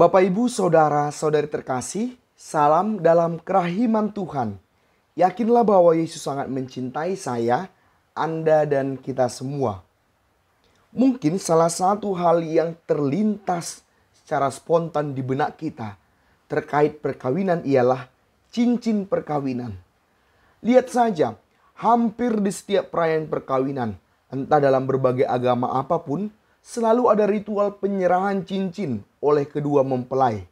Bapak, Ibu, Saudara, Saudari terkasih, salam dalam kerahiman Tuhan. Yakinlah bahwa Yesus sangat mencintai saya, Anda dan kita semua. Mungkin salah satu hal yang terlintas secara spontan di benak kita terkait perkawinan ialah cincin perkawinan. Lihat saja, hampir di setiap perayaan perkawinan, entah dalam berbagai agama apapun, selalu ada ritual penyerahan cincin oleh kedua mempelai.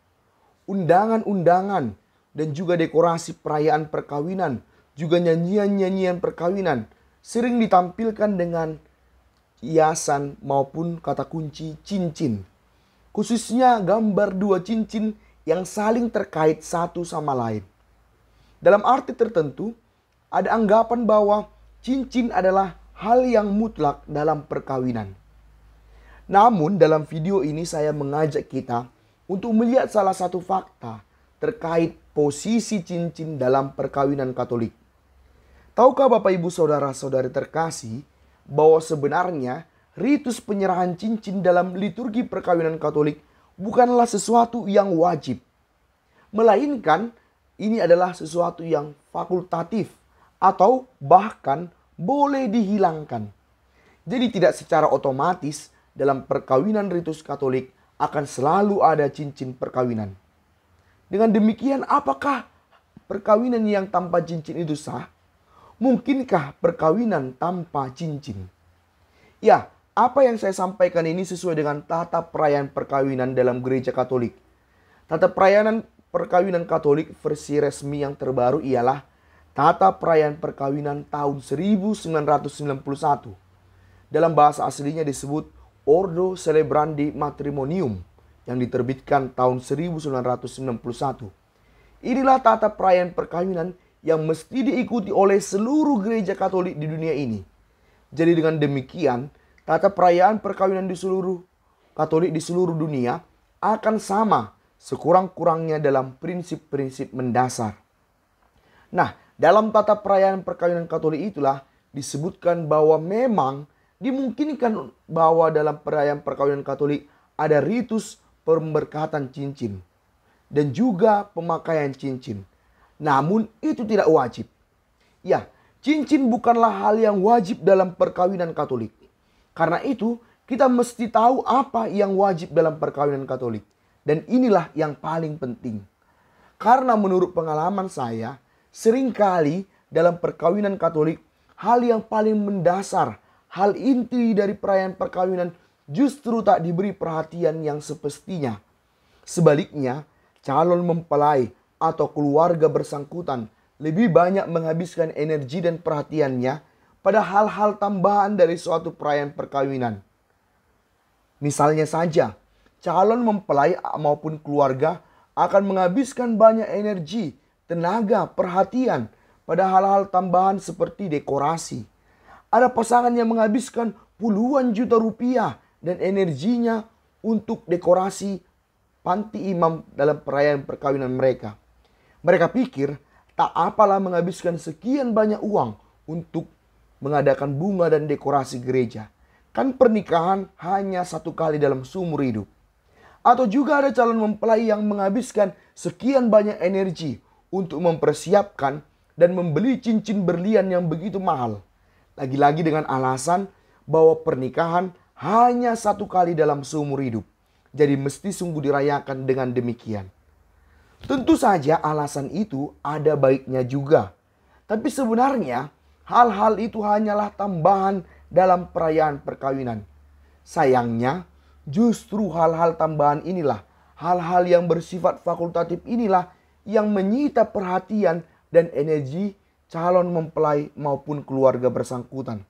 Undangan-undangan dan juga dekorasi perayaan perkawinan, juga nyanyian-nyanyian perkawinan sering ditampilkan dengan hiasan maupun kata kunci cincin. Khususnya gambar dua cincin yang saling terkait satu sama lain. Dalam arti tertentu, ada anggapan bahwa cincin adalah hal yang mutlak dalam perkawinan. Namun dalam video ini saya mengajak kita untuk melihat salah satu fakta terkait posisi cincin dalam perkawinan Katolik. Tahukah Bapak Ibu Saudara-saudari terkasih bahwa sebenarnya ritus penyerahan cincin dalam liturgi perkawinan Katolik bukanlah sesuatu yang wajib. Melainkan ini adalah sesuatu yang fakultatif atau bahkan boleh dihilangkan. Jadi tidak secara otomatis dalam perkawinan ritus Katolik akan selalu ada cincin perkawinan. Dengan demikian, apakah perkawinan yang tanpa cincin itu sah? Mungkinkah perkawinan tanpa cincin? Ya, apa yang saya sampaikan ini sesuai dengan tata perayaan perkawinan dalam gereja Katolik. Tata perayaan perkawinan Katolik versi resmi yang terbaru ialah Tata Perayaan Perkawinan tahun 1991. Dalam bahasa aslinya disebut Ordo Celebrandi Matrimonium yang diterbitkan tahun 1991. Inilah tata perayaan perkawinan yang mesti diikuti oleh seluruh gereja Katolik di dunia ini. Jadi dengan demikian, tata perayaan perkawinan di seluruh Katolik di seluruh dunia akan sama sekurang-kurangnya dalam prinsip-prinsip mendasar. Nah, dalam tata perayaan perkawinan Katolik itulah disebutkan bahwa memang dimungkinkan bahwa dalam perayaan perkawinan Katolik ada ritus pemberkatan cincin dan juga pemakaian cincin. Namun itu tidak wajib. Ya, cincin bukanlah hal yang wajib dalam perkawinan Katolik. Karena itu, kita mesti tahu apa yang wajib dalam perkawinan Katolik. Dan inilah yang paling penting. Karena menurut pengalaman saya, seringkali dalam perkawinan Katolik, hal yang paling mendasar hal inti dari perayaan perkawinan justru tak diberi perhatian yang sepestinya. Sebaliknya, calon mempelai atau keluarga bersangkutan lebih banyak menghabiskan energi dan perhatiannya pada hal-hal tambahan dari suatu perayaan perkawinan. Misalnya saja, calon mempelai maupun keluarga akan menghabiskan banyak energi, tenaga, perhatian pada hal-hal tambahan seperti dekorasi ada pasangan yang menghabiskan puluhan juta rupiah dan energinya untuk dekorasi panti imam dalam perayaan perkawinan mereka. Mereka pikir tak apalah menghabiskan sekian banyak uang untuk mengadakan bunga dan dekorasi gereja. Kan pernikahan hanya satu kali dalam seumur hidup. Atau juga ada calon mempelai yang menghabiskan sekian banyak energi untuk mempersiapkan dan membeli cincin berlian yang begitu mahal. Lagi-lagi dengan alasan bahwa pernikahan hanya satu kali dalam seumur hidup. Jadi mesti sungguh dirayakan dengan demikian. Tentu saja alasan itu ada baiknya juga. Tapi sebenarnya hal-hal itu hanyalah tambahan dalam perayaan perkawinan. Sayangnya justru hal-hal tambahan inilah, hal-hal yang bersifat fakultatif inilah yang menyita perhatian dan energi calon mempelai maupun keluarga bersangkutan.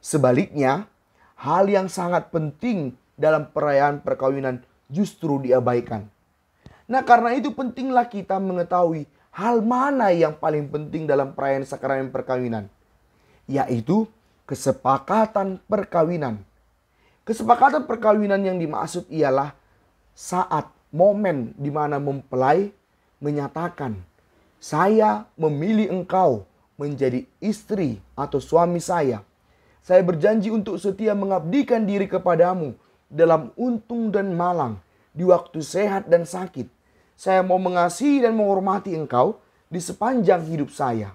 Sebaliknya, hal yang sangat penting dalam perayaan perkawinan justru diabaikan. Nah, karena itu pentinglah kita mengetahui hal mana yang paling penting dalam perayaan sakramen perkawinan, yaitu kesepakatan perkawinan. Kesepakatan perkawinan yang dimaksud ialah saat momen di mana mempelai menyatakan saya memilih engkau menjadi istri atau suami saya. Saya berjanji untuk setia mengabdikan diri kepadamu dalam untung dan malang, di waktu sehat dan sakit. Saya mau mengasihi dan menghormati engkau di sepanjang hidup saya.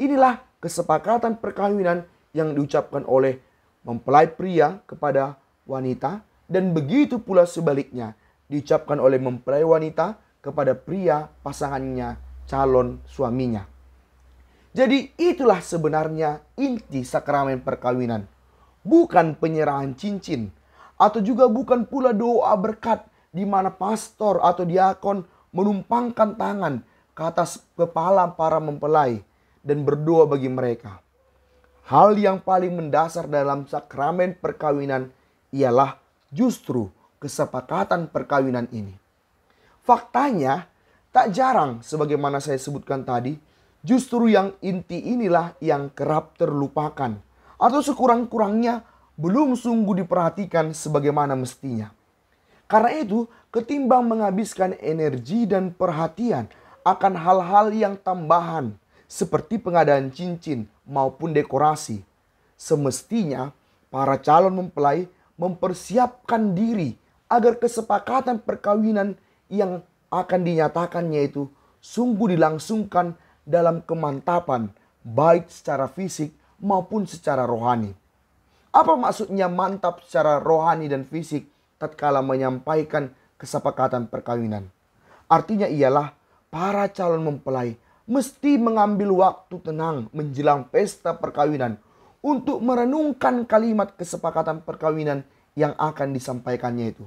Inilah kesepakatan perkawinan yang diucapkan oleh mempelai pria kepada wanita dan begitu pula sebaliknya diucapkan oleh mempelai wanita kepada pria pasangannya calon suaminya. Jadi itulah sebenarnya inti sakramen perkawinan. Bukan penyerahan cincin atau juga bukan pula doa berkat di mana pastor atau diakon menumpangkan tangan ke atas kepala para mempelai dan berdoa bagi mereka. Hal yang paling mendasar dalam sakramen perkawinan ialah justru kesepakatan perkawinan ini. Faktanya, Tak jarang, sebagaimana saya sebutkan tadi, justru yang inti inilah yang kerap terlupakan, atau sekurang-kurangnya belum sungguh diperhatikan sebagaimana mestinya. Karena itu, ketimbang menghabiskan energi dan perhatian akan hal-hal yang tambahan, seperti pengadaan cincin maupun dekorasi, semestinya para calon mempelai mempersiapkan diri agar kesepakatan perkawinan yang akan dinyatakannya itu sungguh dilangsungkan dalam kemantapan baik secara fisik maupun secara rohani. Apa maksudnya mantap secara rohani dan fisik tatkala menyampaikan kesepakatan perkawinan? Artinya ialah para calon mempelai mesti mengambil waktu tenang menjelang pesta perkawinan untuk merenungkan kalimat kesepakatan perkawinan yang akan disampaikannya itu.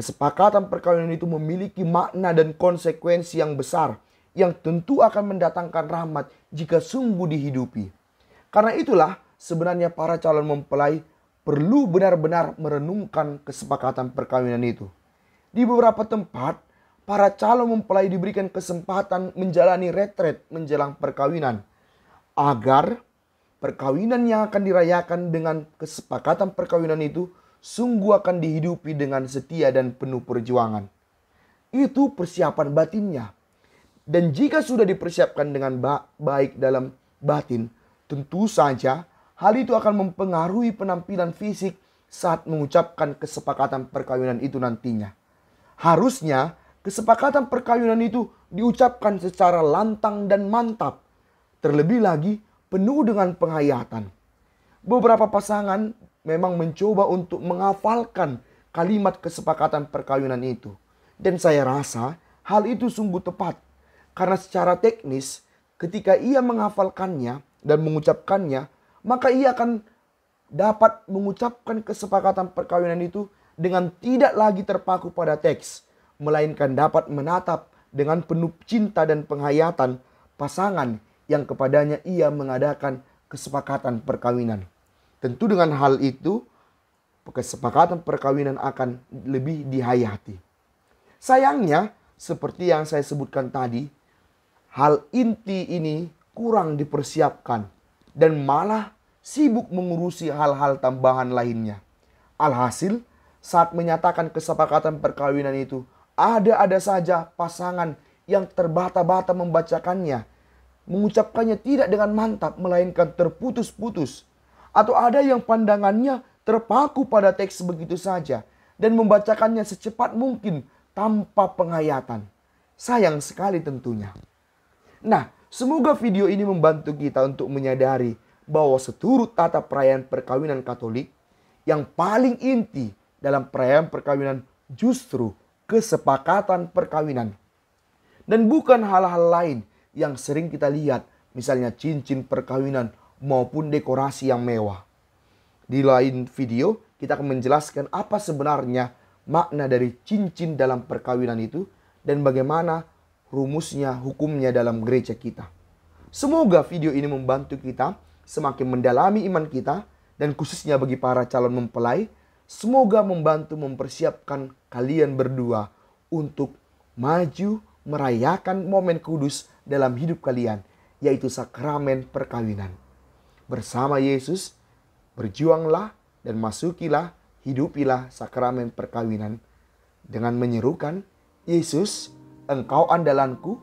Kesepakatan perkawinan itu memiliki makna dan konsekuensi yang besar yang tentu akan mendatangkan rahmat jika sungguh dihidupi. Karena itulah sebenarnya para calon mempelai perlu benar-benar merenungkan kesepakatan perkawinan itu. Di beberapa tempat, para calon mempelai diberikan kesempatan menjalani retret menjelang perkawinan agar perkawinan yang akan dirayakan dengan kesepakatan perkawinan itu sungguh akan dihidupi dengan setia dan penuh perjuangan. Itu persiapan batinnya. Dan jika sudah dipersiapkan dengan baik dalam batin, tentu saja hal itu akan mempengaruhi penampilan fisik saat mengucapkan kesepakatan perkawinan itu nantinya. Harusnya kesepakatan perkawinan itu diucapkan secara lantang dan mantap. Terlebih lagi penuh dengan penghayatan. Beberapa pasangan memang mencoba untuk menghafalkan kalimat kesepakatan perkawinan itu. Dan saya rasa hal itu sungguh tepat. Karena secara teknis ketika ia menghafalkannya dan mengucapkannya, maka ia akan dapat mengucapkan kesepakatan perkawinan itu dengan tidak lagi terpaku pada teks, melainkan dapat menatap dengan penuh cinta dan penghayatan pasangan yang kepadanya ia mengadakan kesepakatan perkawinan. Tentu dengan hal itu, kesepakatan perkawinan akan lebih dihayati. Sayangnya, seperti yang saya sebutkan tadi, hal inti ini kurang dipersiapkan dan malah sibuk mengurusi hal-hal tambahan lainnya. Alhasil, saat menyatakan kesepakatan perkawinan itu, ada-ada saja pasangan yang terbata-bata membacakannya, mengucapkannya tidak dengan mantap, melainkan terputus-putus atau ada yang pandangannya terpaku pada teks begitu saja dan membacakannya secepat mungkin tanpa penghayatan. Sayang sekali tentunya. Nah, semoga video ini membantu kita untuk menyadari bahwa seturut tata perayaan perkawinan Katolik yang paling inti dalam perayaan perkawinan justru kesepakatan perkawinan. Dan bukan hal-hal lain yang sering kita lihat, misalnya cincin perkawinan maupun dekorasi yang mewah. Di lain video, kita akan menjelaskan apa sebenarnya makna dari cincin dalam perkawinan itu dan bagaimana rumusnya, hukumnya dalam gereja kita. Semoga video ini membantu kita semakin mendalami iman kita dan khususnya bagi para calon mempelai, semoga membantu mempersiapkan kalian berdua untuk maju merayakan momen kudus dalam hidup kalian, yaitu sakramen perkawinan bersama Yesus, berjuanglah dan masukilah, hidupilah sakramen perkawinan dengan menyerukan, Yesus, engkau andalanku,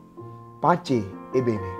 pace ebene.